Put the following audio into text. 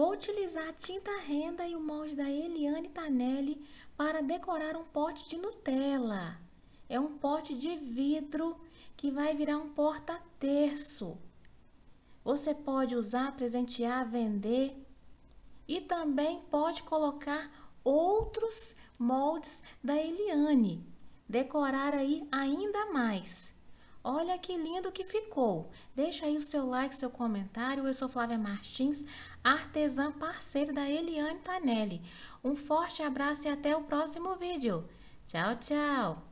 Vou utilizar a tinta renda e o molde da Eliane Tanelli para decorar um pote de Nutella. É um pote de vidro que vai virar um porta-terço. Você pode usar, presentear, vender e também pode colocar outros moldes da Eliane, decorar aí ainda mais. Olha que lindo que ficou. Deixa aí o seu like, seu comentário. Eu sou Flávia Martins, artesã parceira da Eliane Tanelli. Um forte abraço e até o próximo vídeo. Tchau, tchau!